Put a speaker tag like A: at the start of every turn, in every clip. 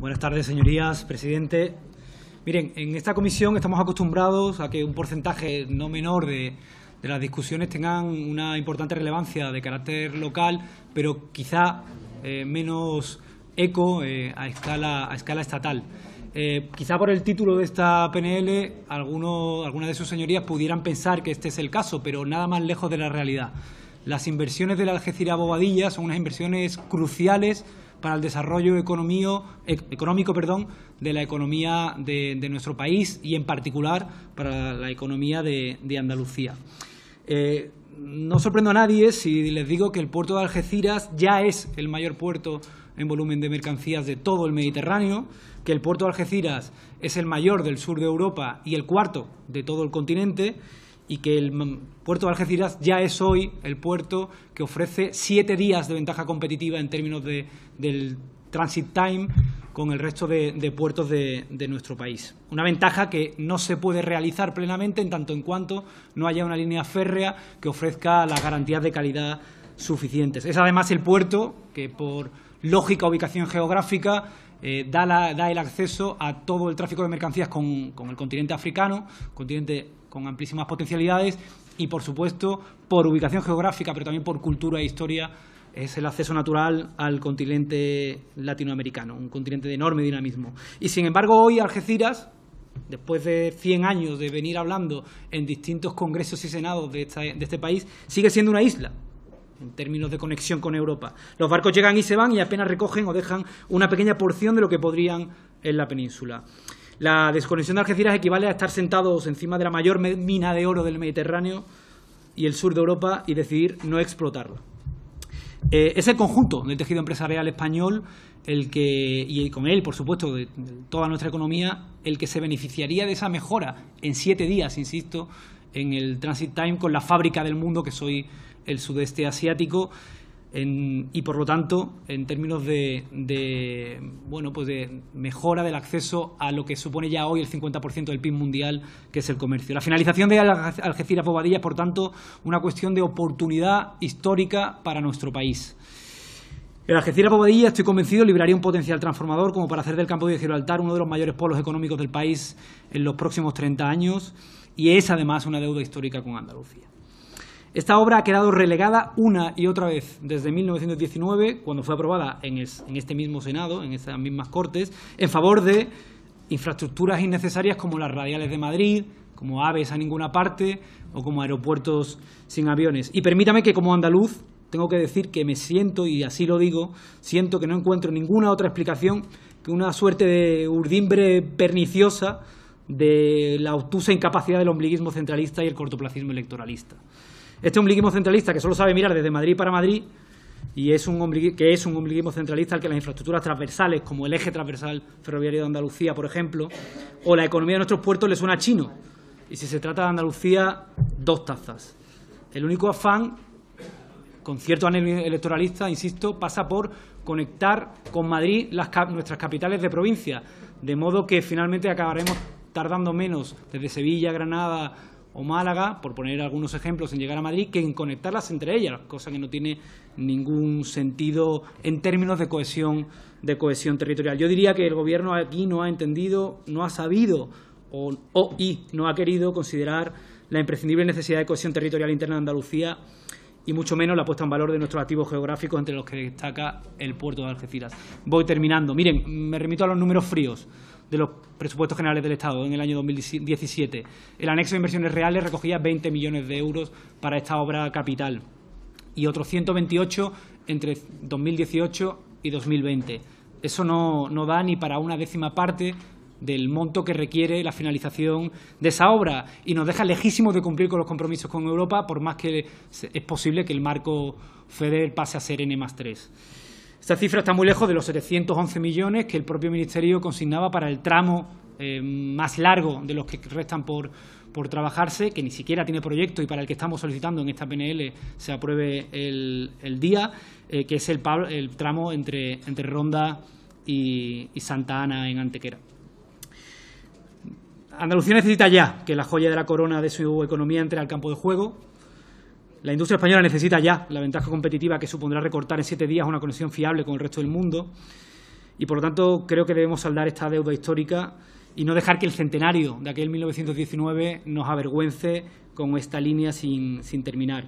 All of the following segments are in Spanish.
A: Buenas tardes, señorías, presidente. Miren, en esta comisión estamos acostumbrados a que un porcentaje no menor de, las discusiones tengan una importante relevancia de carácter local, pero quizá eh, menos eco eh, a, escala, a escala estatal. Eh, quizá por el título de esta PNL, algunos, algunas de sus señorías pudieran pensar que este es el caso, pero nada más lejos de la realidad. Las inversiones de la Algeciras Bobadilla son unas inversiones cruciales para el desarrollo e, económico de la economía de, nuestro país y en particular para la economía de, Andalucía. Eh, no sorprendo a nadie si les digo que el puerto de Algeciras ya es el mayor puerto en volumen de mercancías de todo el Mediterráneo, que el puerto de Algeciras es el mayor del sur de Europa y el cuarto de todo el continente y que el puerto de Algeciras ya es hoy el puerto que ofrece siete días de ventaja competitiva en términos de, del transit time con el resto de, puertos de, nuestro país. Una ventaja que no se puede realizar plenamente en tanto en cuanto no haya una línea férrea que ofrezca las garantías de calidad suficientes. Es además el puerto que por lógica ubicación geográfica eh, da, da, el acceso a todo el tráfico de mercancías con, con el continente africano, continente con amplísimas potencialidades y, por supuesto, por ubicación geográfica, pero también por cultura e historia, es el acceso natural al continente latinoamericano, un continente de enorme dinamismo. Y, sin embargo, hoy Algeciras, después de 100 años de venir hablando en distintos congresos y senados de, de este país, sigue siendo una isla, en términos de conexión con Europa. Los barcos llegan y se van y apenas recogen o dejan una pequeña porción de lo que podrían en la península. La desconexión de Algeciras equivale a estar sentados encima de la mayor mina de oro del Mediterráneo y el sur de Europa y decidir no explotarla. Eh, es el conjunto del tejido empresarial español el que, y con él, por supuesto, toda nuestra economía, el que se beneficiaría de esa mejora en siete días, insisto, en el transit time con la fábrica del mundo que soy el sudeste asiático y por lo tanto, en términos de, de, bueno, pues de mejora del acceso a lo que supone ya hoy el 50% del PIB mundial, que es el comercio. La finalización de Algeciras-Bobadilla es, por tanto, una cuestión de oportunidad histórica para nuestro país. El Algeciras-Bobadilla, estoy convencido, libraría un potencial transformador como para hacer del campo de Gibraltar uno de los mayores polos económicos del país en los próximos 30 años y es además una deuda histórica con Andalucía. Esta obra ha quedado relegada una y otra vez desde 1919, cuando fue aprobada en, este mismo Senado, en estas mismas Cortes, en favor de infraestructuras innecesarias como las radiales de Madrid, como aves a ninguna parte o como aeropuertos sin aviones. Y permítame que como andaluz tengo que decir que me siento, y así lo digo, siento que no encuentro ninguna otra explicación que una suerte de urdimbre perniciosa de la obtusa incapacidad del ombliguismo centralista y el cortoplacismo electoralista. Este ombliguismo centralista que solo sabe mirar desde Madrid para Madrid y es un que es un ombliguismo centralista al que las infraestructuras transversales, como el eje transversal ferroviario de Andalucía, por ejemplo, o la economía de nuestros puertos le suena chino. Y si se trata de Andalucía, dos tazas. El único afán, con cierto anhelo electoralista, insisto, pasa por conectar con Madrid nuestras capitales de provincia, de modo que finalmente acabaremos tardando menos desde Sevilla, Granada, o Málaga, por poner algunos ejemplos, en llegar a Madrid, que en conectarlas entre ellas, cosa que no tiene ningún sentido en términos de cohesión, de cohesión territorial. Yo diría que el Gobierno aquí no ha entendido, no ha sabido o, y no ha querido considerar la imprescindible necesidad de cohesión territorial interna de Andalucía y mucho menos la puesta en valor de nuestros activos geográficos, entre los que destaca el puerto de Algeciras. Voy terminando. Miren, me remito a los números fríos de los presupuestos generales del Estado en el año 2017. El anexo de inversiones reales recogía 20 millones de euros para esta obra capital y otros 128 entre 2018 y 2020. Eso no, da ni para una décima parte del monto que requiere la finalización de esa obra y nos deja lejísimos de cumplir con los compromisos con Europa, por más que es posible que el marco FEDER pase a ser N más 3. Esta cifra está muy lejos de los 711 millones que el propio Ministerio consignaba para el tramo eh, más largo de los que restan por, trabajarse, que ni siquiera tiene proyecto y para el que estamos solicitando en esta PNL se apruebe el, día, eh, que es el, tramo entre, entre Ronda y Santa Ana en Antequera. Andalucía necesita ya que la joya de la corona de su economía entre al campo de juego. La industria española necesita ya la ventaja competitiva que supondrá recortar en siete días una conexión fiable con el resto del mundo y, por lo tanto, creo que debemos saldar esta deuda histórica y no dejar que el centenario de aquel 1919 nos avergüence con esta línea sin, terminar.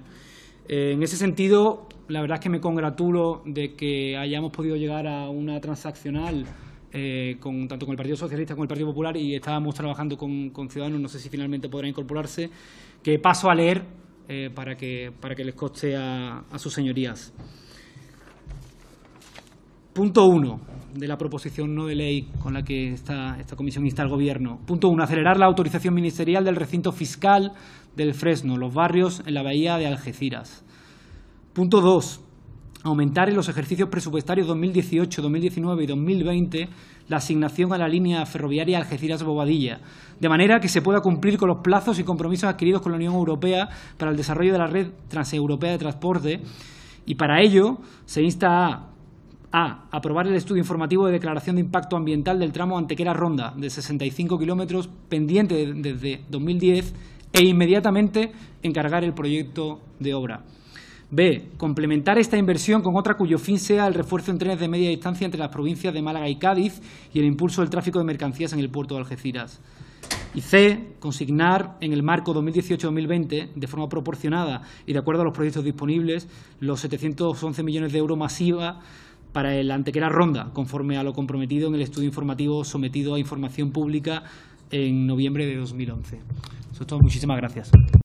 A: Eh, en ese sentido, la verdad es que me congratulo de que hayamos podido llegar a una transaccional eh, con, tanto con el Partido Socialista como con el Partido Popular y estábamos trabajando con, con Ciudadanos, no sé si finalmente podrá incorporarse, que paso a leer eh, para, que, para que les coste a, sus señorías. Punto 1 de la proposición no de ley con la que esta, esta comisión insta al Gobierno. Punto 1. Acelerar la autorización ministerial del recinto fiscal del Fresno, los barrios en la bahía de Algeciras. Punto 2 aumentar en los ejercicios presupuestarios 2018, 2019 y 2020 la asignación a la línea ferroviaria Algeciras-Bobadilla, de manera que se pueda cumplir con los plazos y compromisos adquiridos con la Unión Europea para el desarrollo de la red transeuropea de transporte y para ello se insta a Aprobar el estudio informativo de declaración de impacto ambiental del tramo Antequera-Ronda, de 65 kilómetros, pendiente desde 2010, e inmediatamente encargar el proyecto de obra. B. Complementar esta inversión con otra cuyo fin sea el refuerzo en trenes de media distancia entre las provincias de Málaga y Cádiz y el impulso del tráfico de mercancías en el puerto de Algeciras. Y C. Consignar en el marco 2018-2020, de forma proporcionada y de acuerdo a los proyectos disponibles, los 711 millones de euros masiva para el antequera ronda, conforme a lo comprometido en el estudio informativo sometido a información pública en noviembre de 2011. Eso es todo. Muchísimas gracias.